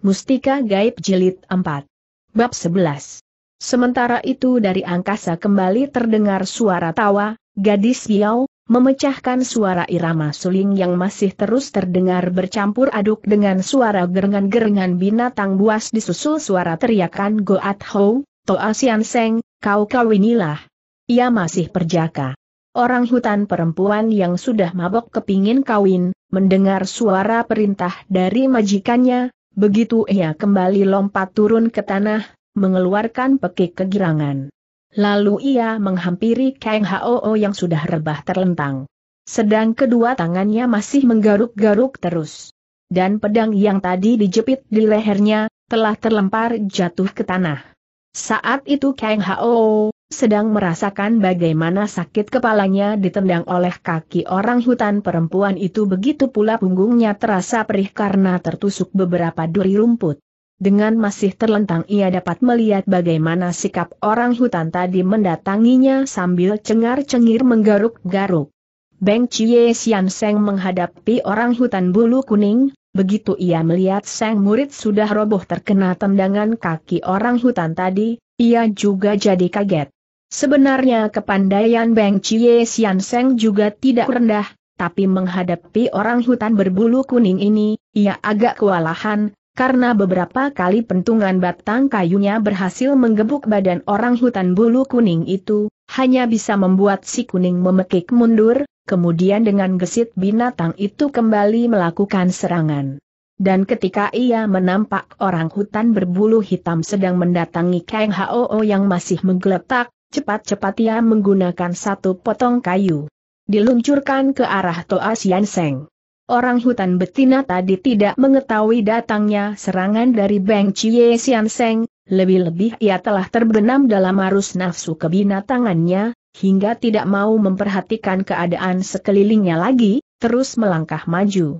Mustika Gaib Jilid 4. Bab 11. Sementara itu dari angkasa kembali terdengar suara tawa, gadis Yao, memecahkan suara irama suling yang masih terus terdengar bercampur aduk dengan suara gerengan-gerengan binatang buas disusul suara teriakan Goat Ho, Toa Sian Seng, kau kawinilah. Ia masih perjaka. Orang hutan perempuan yang sudah mabok kepingin kawin, mendengar suara perintah dari majikannya, Begitu ia kembali lompat turun ke tanah, mengeluarkan pekik kegirangan. Lalu ia menghampiri Kang Hoo yang sudah rebah terlentang. Sedang kedua tangannya masih menggaruk-garuk terus. Dan pedang yang tadi dijepit di lehernya, telah terlempar jatuh ke tanah. Saat itu Kang Hao sedang merasakan bagaimana sakit kepalanya ditendang oleh kaki orang hutan perempuan itu begitu pula punggungnya terasa perih karena tertusuk beberapa duri rumput. Dengan masih terlentang ia dapat melihat bagaimana sikap orang hutan tadi mendatanginya sambil cengar-cengir menggaruk-garuk. Beng Chie Sian Seng menghadapi orang hutan bulu kuning, begitu ia melihat Seng murid sudah roboh terkena tendangan kaki orang hutan tadi, ia juga jadi kaget. Sebenarnya kepandaian Beng Chie Sian Seng juga tidak rendah, tapi menghadapi orang hutan berbulu kuning ini, ia agak kewalahan, karena beberapa kali pentungan batang kayunya berhasil menggebuk badan orang hutan bulu kuning itu, hanya bisa membuat si kuning memekik mundur, kemudian dengan gesit binatang itu kembali melakukan serangan. Dan ketika ia menampak orang hutan berbulu hitam sedang mendatangi Kang Hao yang masih menggeletak, Cepat-cepat ia menggunakan satu potong kayu. Diluncurkan ke arah Toa Sian Seng. Orang hutan betina tadi tidak mengetahui datangnya serangan dari Beng Chie Sian Seng, lebih-lebih ia telah terbenam dalam arus nafsu kebinatangannya, hingga tidak mau memperhatikan keadaan sekelilingnya lagi, terus melangkah maju.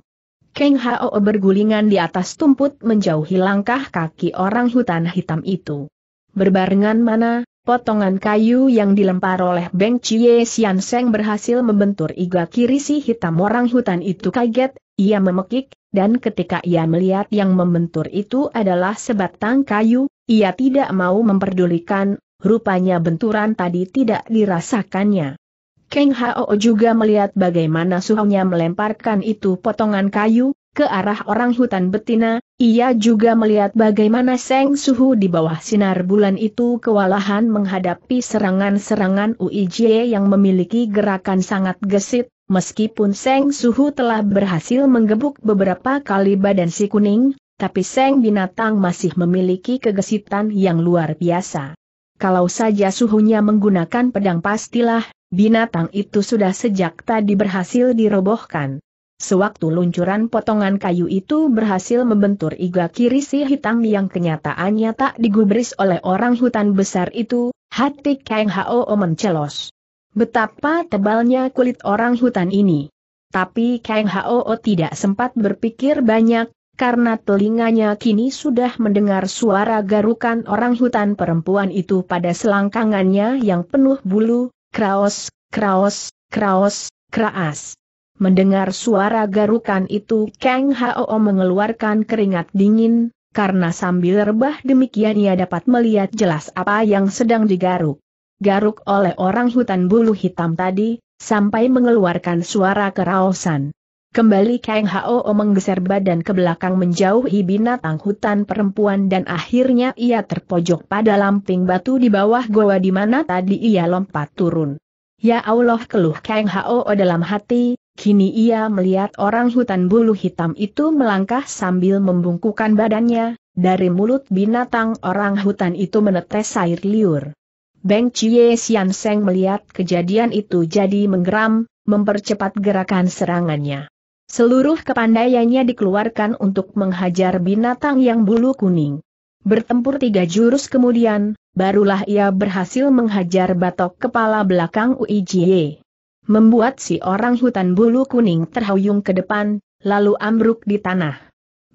Keng Hao bergulingan di atas tumput menjauhi langkah kaki orang hutan hitam itu. Berbarengan mana, Potongan kayu yang dilempar oleh Beng Chie Sian Seng berhasil membentur iga kiri si hitam orang hutan itu kaget, ia memekik, dan ketika ia melihat yang membentur itu adalah sebatang kayu, ia tidak mau memperdulikan, rupanya benturan tadi tidak dirasakannya. Keng Hao juga melihat bagaimana suhunya melemparkan itu potongan kayu, ke arah orang hutan betina, ia juga melihat bagaimana Seng Suhu di bawah sinar bulan itu kewalahan menghadapi serangan-serangan UIJ yang memiliki gerakan sangat gesit, meskipun Seng Suhu telah berhasil menggebuk beberapa kali badan si kuning, tapi Seng Binatang masih memiliki kegesitan yang luar biasa. Kalau saja suhunya menggunakan pedang pastilah, binatang itu sudah sejak tadi berhasil dirobohkan. Sewaktu luncuran potongan kayu itu berhasil membentur iga kiri si hitam yang kenyataannya tak digubris oleh orang hutan besar itu, hati Kang Hao mencelos. Betapa tebalnya kulit orang hutan ini. Tapi Kang Hao tidak sempat berpikir banyak, karena telinganya kini sudah mendengar suara garukan orang hutan perempuan itu pada selangkangannya yang penuh bulu, kraos, kraos, kraos, kraas. Mendengar suara garukan itu Kang Hao mengeluarkan keringat dingin, karena sambil rebah demikian ia dapat melihat jelas apa yang sedang digaruk. Garuk oleh orang hutan bulu hitam tadi, sampai mengeluarkan suara keraosan. Kembali Kang Hao menggeser badan ke belakang menjauhi binatang hutan perempuan dan akhirnya ia terpojok pada lamping batu di bawah goa di mana tadi ia lompat turun. Ya Allah keluh Kang Hao dalam hati, Kini ia melihat orang hutan bulu hitam itu melangkah sambil membungkukan badannya, dari mulut binatang orang hutan itu menetes air liur. Beng Chie Sian Seng melihat kejadian itu jadi menggeram, mempercepat gerakan serangannya. Seluruh kepandaiannya dikeluarkan untuk menghajar binatang yang bulu kuning. Bertempur tiga jurus kemudian, barulah ia berhasil menghajar batok kepala belakang Jie membuat si orang hutan bulu kuning terhuyung ke depan, lalu ambruk di tanah.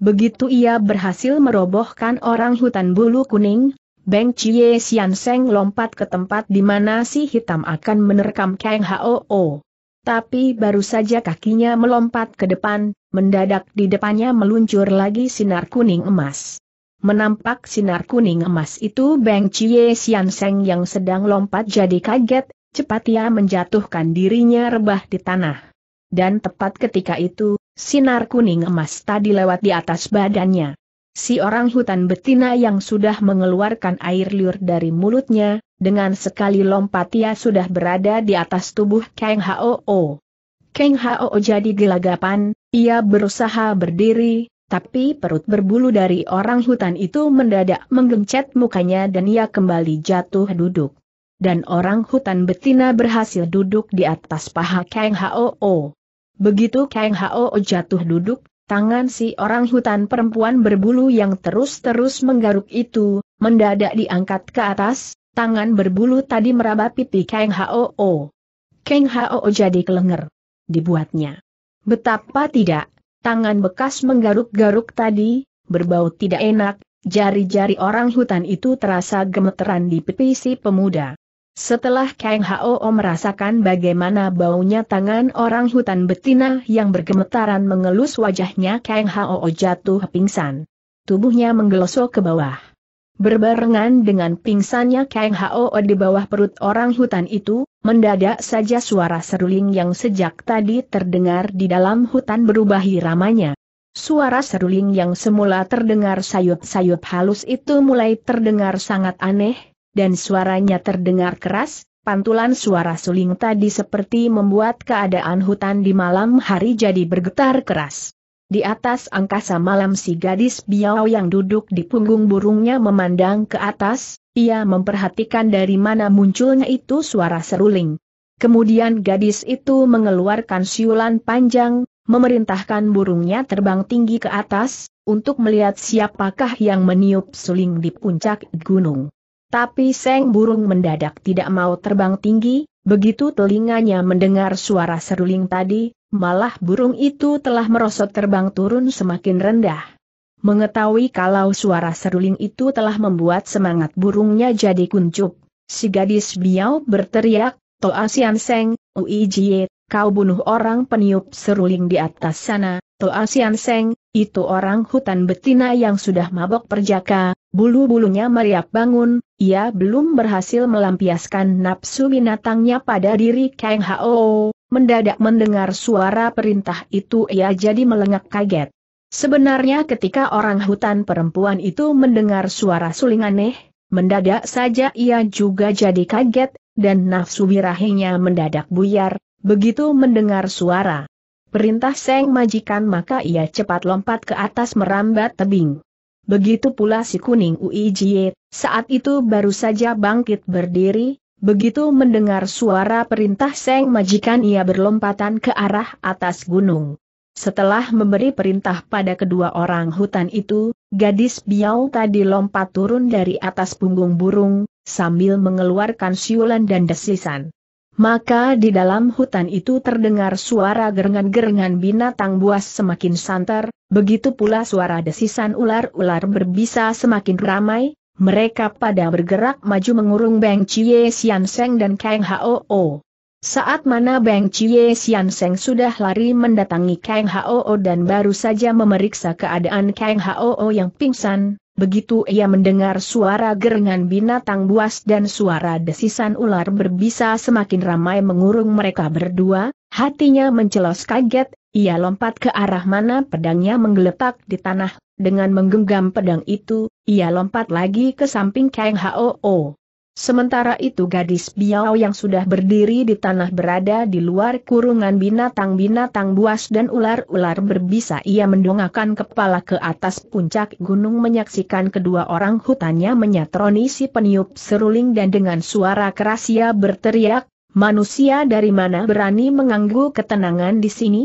Begitu ia berhasil merobohkan orang hutan bulu kuning, Beng Chie Sian Seng lompat ke tempat di mana si hitam akan menerkam Kang Hoo. Tapi baru saja kakinya melompat ke depan, mendadak di depannya meluncur lagi sinar kuning emas. Menampak sinar kuning emas itu Beng Chie Sian Seng yang sedang lompat jadi kaget, cepat ia menjatuhkan dirinya rebah di tanah. Dan tepat ketika itu, sinar kuning emas tadi lewat di atas badannya. Si orang hutan betina yang sudah mengeluarkan air liur dari mulutnya, dengan sekali lompat ia sudah berada di atas tubuh Kang Hoo. Kang Hoo jadi gelagapan, ia berusaha berdiri, tapi perut berbulu dari orang hutan itu mendadak menggencet mukanya dan ia kembali jatuh duduk dan orang hutan betina berhasil duduk di atas paha Kang Hoo. Begitu Kang Hoo jatuh duduk, tangan si orang hutan perempuan berbulu yang terus-terus menggaruk itu, mendadak diangkat ke atas, tangan berbulu tadi meraba pipi Kang Hoo. Kang Hoo jadi kelenger. Dibuatnya. Betapa tidak, tangan bekas menggaruk-garuk tadi, berbau tidak enak, jari-jari orang hutan itu terasa gemeteran di pipi si pemuda. Setelah Kang Hao merasakan bagaimana baunya tangan orang hutan betina yang bergemetaran mengelus wajahnya Kang Hao jatuh pingsan. Tubuhnya menggelosok ke bawah. Berbarengan dengan pingsannya Kang Hao di bawah perut orang hutan itu, mendadak saja suara seruling yang sejak tadi terdengar di dalam hutan berubah iramanya. Suara seruling yang semula terdengar sayup-sayup halus itu mulai terdengar sangat aneh, dan suaranya terdengar keras, pantulan suara suling tadi seperti membuat keadaan hutan di malam hari jadi bergetar keras. Di atas angkasa malam si gadis biau yang duduk di punggung burungnya memandang ke atas, ia memperhatikan dari mana munculnya itu suara seruling. Kemudian gadis itu mengeluarkan siulan panjang, memerintahkan burungnya terbang tinggi ke atas, untuk melihat siapakah yang meniup suling di puncak gunung. Tapi Seng Burung mendadak tidak mau terbang tinggi, begitu telinganya mendengar suara seruling tadi, malah burung itu telah merosot terbang turun semakin rendah. Mengetahui kalau suara seruling itu telah membuat semangat burungnya jadi kuncup, si gadis biau berteriak, Toa Sian Seng, Ui Jie, kau bunuh orang peniup seruling di atas sana, Toa Sian Seng, itu orang hutan betina yang sudah mabok perjaka, bulu-bulunya meriap bangun, ia belum berhasil melampiaskan nafsu binatangnya pada diri Kang Hao, mendadak mendengar suara perintah itu ia jadi melengak kaget. Sebenarnya ketika orang hutan perempuan itu mendengar suara suling aneh, mendadak saja ia juga jadi kaget, dan nafsu birahinya mendadak buyar, begitu mendengar suara perintah Seng Majikan maka ia cepat lompat ke atas merambat tebing. Begitu pula si kuning Ui Jie, saat itu baru saja bangkit berdiri, begitu mendengar suara perintah Seng Majikan ia berlompatan ke arah atas gunung. Setelah memberi perintah pada kedua orang hutan itu, gadis Biao tadi lompat turun dari atas punggung burung, sambil mengeluarkan siulan dan desisan. Maka di dalam hutan itu terdengar suara gerengan-gerengan binatang buas semakin santer, begitu pula suara desisan ular-ular berbisa semakin ramai, mereka pada bergerak maju mengurung Beng Chie Sian Seng dan Kang Hoo. Saat mana Beng Chie Sian Seng sudah lari mendatangi Kang Hoo dan baru saja memeriksa keadaan Kang Hoo yang pingsan, Begitu ia mendengar suara gerengan binatang buas dan suara desisan ular berbisa semakin ramai mengurung mereka berdua, hatinya mencelos kaget, ia lompat ke arah mana pedangnya menggeletak di tanah, dengan menggenggam pedang itu, ia lompat lagi ke samping Kang Hoo. Sementara itu gadis Biao yang sudah berdiri di tanah berada di luar kurungan binatang-binatang buas dan ular-ular berbisa ia mendongakkan kepala ke atas puncak gunung menyaksikan kedua orang hutannya menyatroni si peniup seruling dan dengan suara keras ia berteriak, manusia dari mana berani mengganggu ketenangan di sini?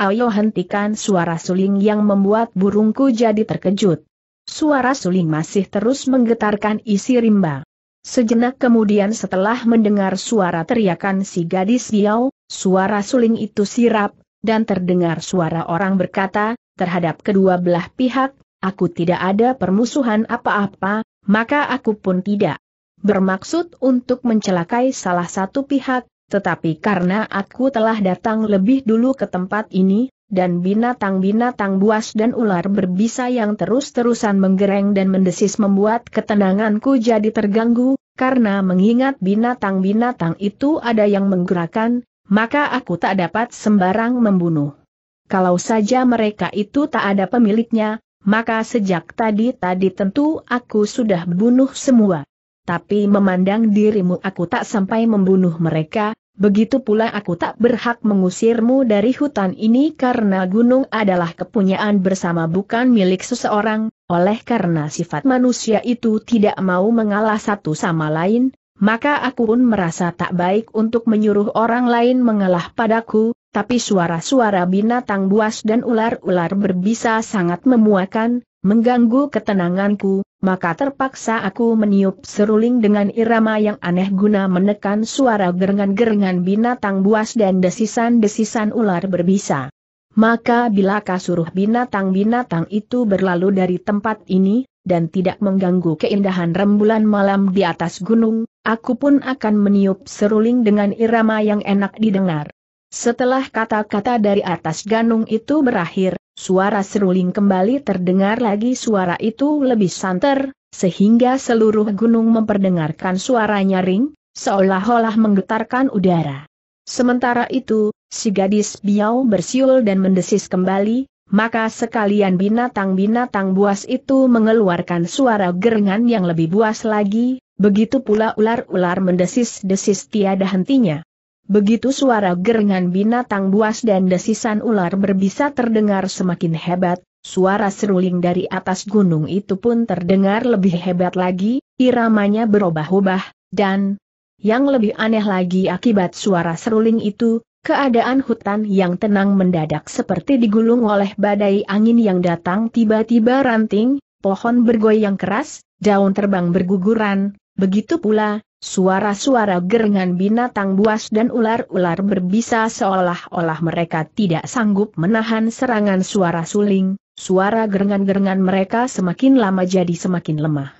Ayo hentikan suara suling yang membuat burungku jadi terkejut. Suara suling masih terus menggetarkan isi rimba. Sejenak kemudian setelah mendengar suara teriakan si gadis Diau, suara suling itu sirap, dan terdengar suara orang berkata, terhadap kedua belah pihak, aku tidak ada permusuhan apa-apa, maka aku pun tidak bermaksud untuk mencelakai salah satu pihak, tetapi karena aku telah datang lebih dulu ke tempat ini, dan binatang-binatang buas dan ular berbisa yang terus-terusan menggereng dan mendesis membuat ketenanganku jadi terganggu, karena mengingat binatang-binatang itu ada yang menggerakkan, maka aku tak dapat sembarang membunuh. Kalau saja mereka itu tak ada pemiliknya, maka sejak tadi-tadi tentu aku sudah bunuh semua. Tapi memandang dirimu aku tak sampai membunuh mereka, Begitu pula aku tak berhak mengusirmu dari hutan ini karena gunung adalah kepunyaan bersama bukan milik seseorang, oleh karena sifat manusia itu tidak mau mengalah satu sama lain, maka aku pun merasa tak baik untuk menyuruh orang lain mengalah padaku, tapi suara-suara binatang buas dan ular-ular berbisa sangat memuakan, mengganggu ketenanganku, maka terpaksa aku meniup seruling dengan irama yang aneh guna menekan suara gerengan-gerengan binatang buas dan desisan-desisan ular berbisa. Maka bila kasuruh binatang-binatang itu berlalu dari tempat ini, dan tidak mengganggu keindahan rembulan malam di atas gunung, aku pun akan meniup seruling dengan irama yang enak didengar. Setelah kata-kata dari atas ganung itu berakhir, Suara seruling kembali terdengar lagi suara itu lebih santer, sehingga seluruh gunung memperdengarkan suara nyaring, seolah-olah menggetarkan udara. Sementara itu, si gadis biau bersiul dan mendesis kembali, maka sekalian binatang-binatang buas itu mengeluarkan suara gerengan yang lebih buas lagi, begitu pula ular-ular mendesis-desis tiada hentinya. Begitu suara gerengan binatang buas dan desisan ular berbisa terdengar semakin hebat, suara seruling dari atas gunung itu pun terdengar lebih hebat lagi, iramanya berubah-ubah, dan yang lebih aneh lagi akibat suara seruling itu, keadaan hutan yang tenang mendadak seperti digulung oleh badai angin yang datang tiba-tiba ranting, pohon bergoyang keras, daun terbang berguguran, begitu pula, Suara-suara gerengan binatang buas dan ular-ular berbisa seolah-olah mereka tidak sanggup menahan serangan suara suling, suara gerengan-gerengan mereka semakin lama jadi semakin lemah.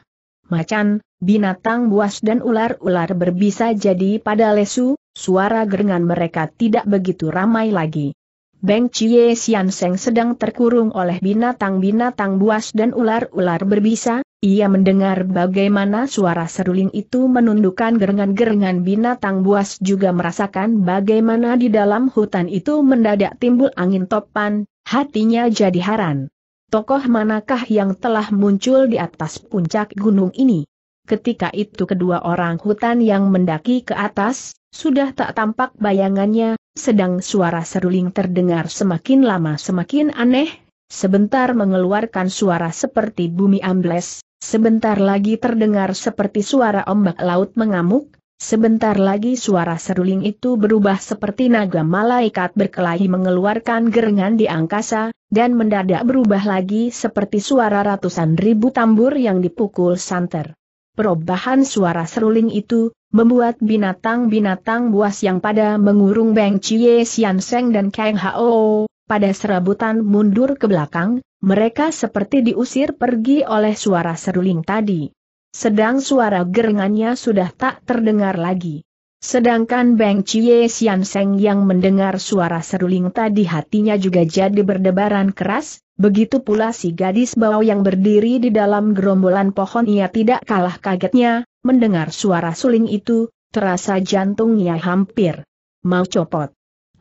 Macan, binatang buas dan ular-ular berbisa jadi pada lesu, suara gerengan mereka tidak begitu ramai lagi. Beng Chie Sian Seng sedang terkurung oleh binatang-binatang buas dan ular-ular berbisa, ia mendengar bagaimana suara seruling itu menundukkan gerengan-gerengan binatang buas juga merasakan bagaimana di dalam hutan itu mendadak timbul angin topan, hatinya jadi haran. Tokoh manakah yang telah muncul di atas puncak gunung ini? Ketika itu kedua orang hutan yang mendaki ke atas, sudah tak tampak bayangannya, sedang suara seruling terdengar semakin lama semakin aneh, sebentar mengeluarkan suara seperti bumi ambles, sebentar lagi terdengar seperti suara ombak laut mengamuk, sebentar lagi suara seruling itu berubah seperti naga malaikat berkelahi mengeluarkan gerengan di angkasa, dan mendadak berubah lagi seperti suara ratusan ribu tambur yang dipukul santer. Perubahan suara seruling itu, membuat binatang-binatang buas yang pada mengurung Beng Chie Sian Seng dan Kang Hao, pada serabutan mundur ke belakang, mereka seperti diusir pergi oleh suara seruling tadi. Sedang suara gerengannya sudah tak terdengar lagi. Sedangkan Beng cie Sian Seng yang mendengar suara seruling tadi hatinya juga jadi berdebaran keras, begitu pula si gadis bau yang berdiri di dalam gerombolan pohon ia tidak kalah kagetnya, mendengar suara suling itu, terasa jantungnya hampir mau copot.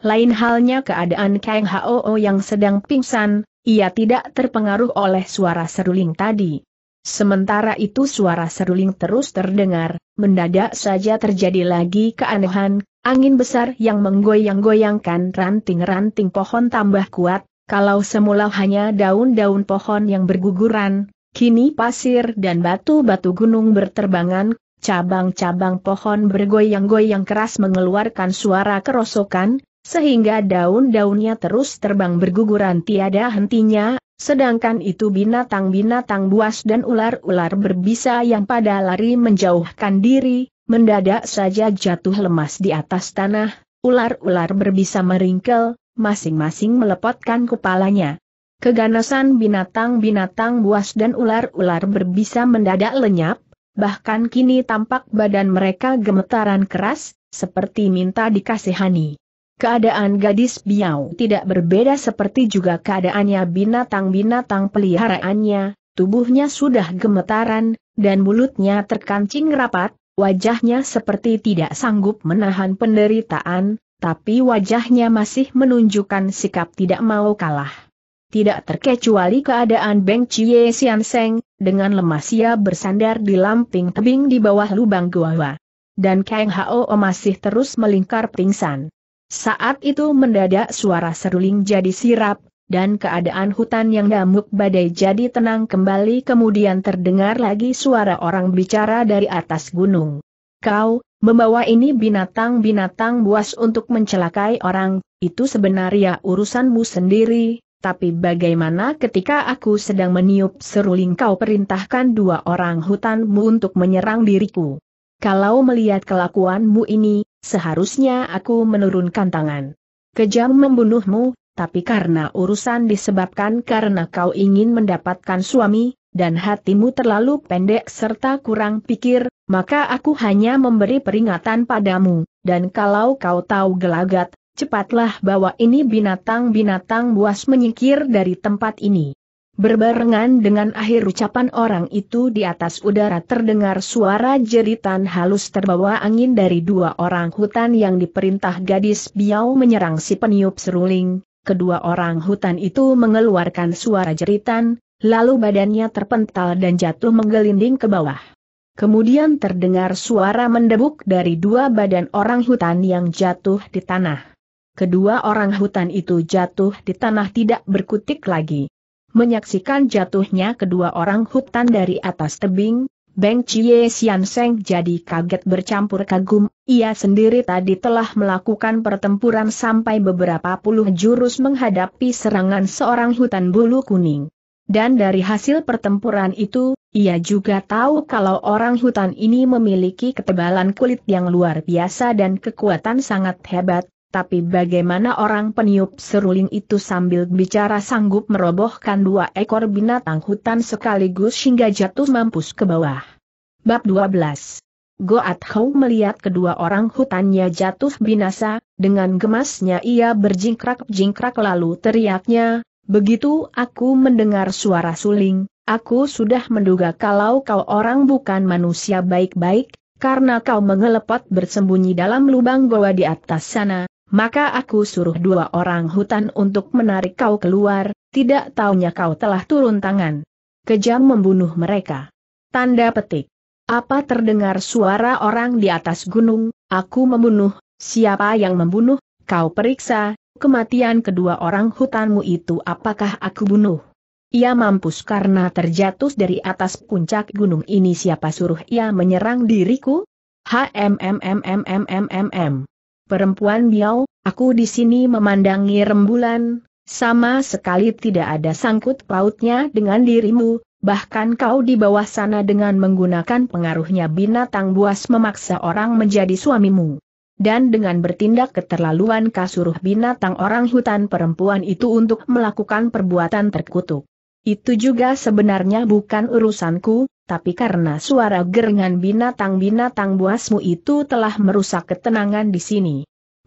Lain halnya keadaan Kang Hoo yang sedang pingsan, ia tidak terpengaruh oleh suara seruling tadi. Sementara itu suara seruling terus terdengar, mendadak saja terjadi lagi keanehan, angin besar yang menggoyang-goyangkan ranting-ranting pohon tambah kuat, kalau semula hanya daun-daun pohon yang berguguran, kini pasir dan batu-batu gunung berterbangan, cabang-cabang pohon bergoyang-goyang keras mengeluarkan suara kerosokan, sehingga daun-daunnya terus terbang berguguran tiada hentinya, sedangkan itu binatang-binatang buas dan ular-ular berbisa yang pada lari menjauhkan diri, mendadak saja jatuh lemas di atas tanah, ular-ular berbisa meringkel, masing-masing melepotkan kepalanya. Keganasan binatang-binatang buas dan ular-ular berbisa mendadak lenyap, bahkan kini tampak badan mereka gemetaran keras, seperti minta dikasihani. Keadaan gadis Biau tidak berbeda seperti juga keadaannya binatang-binatang peliharaannya, tubuhnya sudah gemetaran, dan mulutnya terkancing rapat, wajahnya seperti tidak sanggup menahan penderitaan, tapi wajahnya masih menunjukkan sikap tidak mau kalah. Tidak terkecuali keadaan Beng Chie Sian Seng, dengan lemas ia bersandar di lamping tebing di bawah lubang gua. Dan Kang Hao masih terus melingkar pingsan. Saat itu mendadak suara seruling jadi sirap, dan keadaan hutan yang damuk badai jadi tenang kembali kemudian terdengar lagi suara orang bicara dari atas gunung. Kau, membawa ini binatang-binatang buas untuk mencelakai orang, itu sebenarnya urusanmu sendiri, tapi bagaimana ketika aku sedang meniup seruling kau perintahkan dua orang hutanmu untuk menyerang diriku? Kalau melihat kelakuanmu ini, Seharusnya aku menurunkan tangan. Kejam membunuhmu, tapi karena urusan disebabkan karena kau ingin mendapatkan suami, dan hatimu terlalu pendek serta kurang pikir, maka aku hanya memberi peringatan padamu, dan kalau kau tahu gelagat, cepatlah bawa ini binatang-binatang buas menyingkir dari tempat ini. Berbarengan dengan akhir ucapan orang itu di atas udara terdengar suara jeritan halus terbawa angin dari dua orang hutan yang diperintah gadis Biau menyerang si peniup seruling. Kedua orang hutan itu mengeluarkan suara jeritan, lalu badannya terpental dan jatuh menggelinding ke bawah. Kemudian terdengar suara mendebuk dari dua badan orang hutan yang jatuh di tanah. Kedua orang hutan itu jatuh di tanah tidak berkutik lagi. Menyaksikan jatuhnya kedua orang hutan dari atas tebing, Beng Chie Sian Seng jadi kaget bercampur kagum, ia sendiri tadi telah melakukan pertempuran sampai beberapa puluh jurus menghadapi serangan seorang hutan bulu kuning. Dan dari hasil pertempuran itu, ia juga tahu kalau orang hutan ini memiliki ketebalan kulit yang luar biasa dan kekuatan sangat hebat, tapi bagaimana orang peniup seruling itu sambil bicara sanggup merobohkan dua ekor binatang hutan sekaligus hingga jatuh mampus ke bawah. Bab 12 Goat Hou melihat kedua orang hutannya jatuh binasa, dengan gemasnya ia berjingkrak-jingkrak lalu teriaknya, Begitu aku mendengar suara suling, aku sudah menduga kalau kau orang bukan manusia baik-baik, karena kau mengelepot bersembunyi dalam lubang goa di atas sana, maka aku suruh dua orang hutan untuk menarik kau keluar, tidak taunya kau telah turun tangan. Kejam membunuh mereka. Tanda petik. Apa terdengar suara orang di atas gunung, aku membunuh, siapa yang membunuh, kau periksa, kematian kedua orang hutanmu itu apakah aku bunuh? Ia mampus karena terjatuh dari atas puncak gunung ini siapa suruh ia menyerang diriku? HMMMMMMMM Perempuan Biau, aku di sini memandangi rembulan, sama sekali tidak ada sangkut pautnya dengan dirimu, bahkan kau di bawah sana dengan menggunakan pengaruhnya binatang buas memaksa orang menjadi suamimu. Dan dengan bertindak keterlaluan kasuruh binatang orang hutan perempuan itu untuk melakukan perbuatan terkutuk. Itu juga sebenarnya bukan urusanku, tapi karena suara gerengan binatang-binatang buasmu itu telah merusak ketenangan di sini.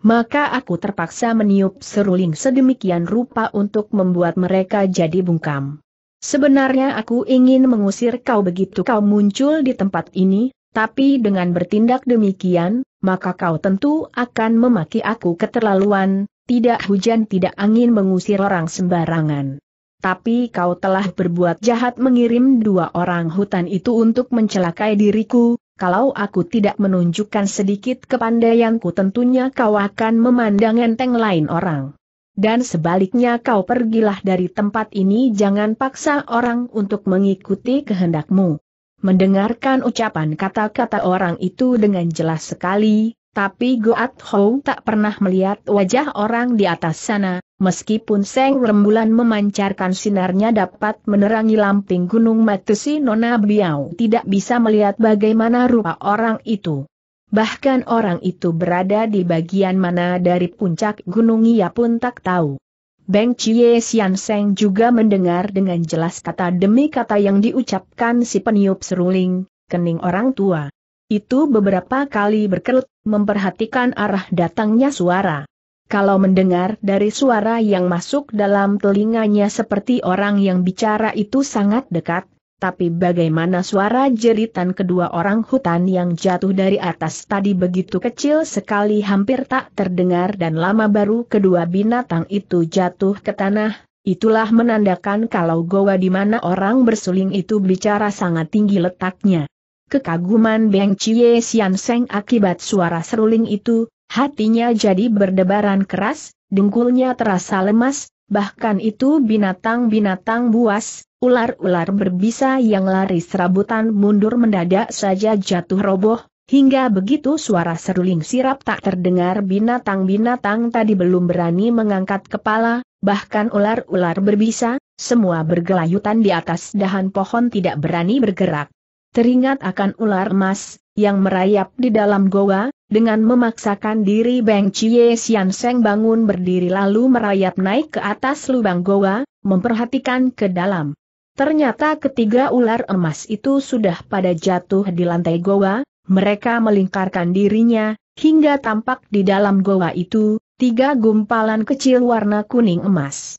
Maka aku terpaksa meniup seruling sedemikian rupa untuk membuat mereka jadi bungkam. Sebenarnya aku ingin mengusir kau begitu kau muncul di tempat ini, tapi dengan bertindak demikian, maka kau tentu akan memaki aku keterlaluan, tidak hujan tidak angin mengusir orang sembarangan tapi kau telah berbuat jahat mengirim dua orang hutan itu untuk mencelakai diriku, kalau aku tidak menunjukkan sedikit kepandaianku tentunya kau akan memandang enteng lain orang. Dan sebaliknya kau pergilah dari tempat ini jangan paksa orang untuk mengikuti kehendakmu. Mendengarkan ucapan kata-kata orang itu dengan jelas sekali, tapi Goat Hou tak pernah melihat wajah orang di atas sana, meskipun Seng Rembulan memancarkan sinarnya dapat menerangi lamping gunung Matusi Nona Biau tidak bisa melihat bagaimana rupa orang itu. Bahkan orang itu berada di bagian mana dari puncak gunung ia pun tak tahu. Beng Chie Sian Seng juga mendengar dengan jelas kata demi kata yang diucapkan si peniup seruling, kening orang tua itu beberapa kali berkerut, memperhatikan arah datangnya suara. Kalau mendengar dari suara yang masuk dalam telinganya seperti orang yang bicara itu sangat dekat, tapi bagaimana suara jeritan kedua orang hutan yang jatuh dari atas tadi begitu kecil sekali hampir tak terdengar dan lama baru kedua binatang itu jatuh ke tanah, itulah menandakan kalau goa di mana orang bersuling itu bicara sangat tinggi letaknya. Kekaguman Beng Cie Sian Seng akibat suara seruling itu, hatinya jadi berdebaran keras, dengkulnya terasa lemas, bahkan itu binatang-binatang buas, ular-ular berbisa yang lari serabutan mundur mendadak saja jatuh roboh, hingga begitu suara seruling sirap tak terdengar binatang-binatang tadi belum berani mengangkat kepala, bahkan ular-ular berbisa, semua bergelayutan di atas dahan pohon tidak berani bergerak teringat akan ular emas, yang merayap di dalam goa, dengan memaksakan diri Beng Chie Sian Seng bangun berdiri lalu merayap naik ke atas lubang goa, memperhatikan ke dalam. Ternyata ketiga ular emas itu sudah pada jatuh di lantai goa, mereka melingkarkan dirinya, hingga tampak di dalam goa itu, tiga gumpalan kecil warna kuning emas.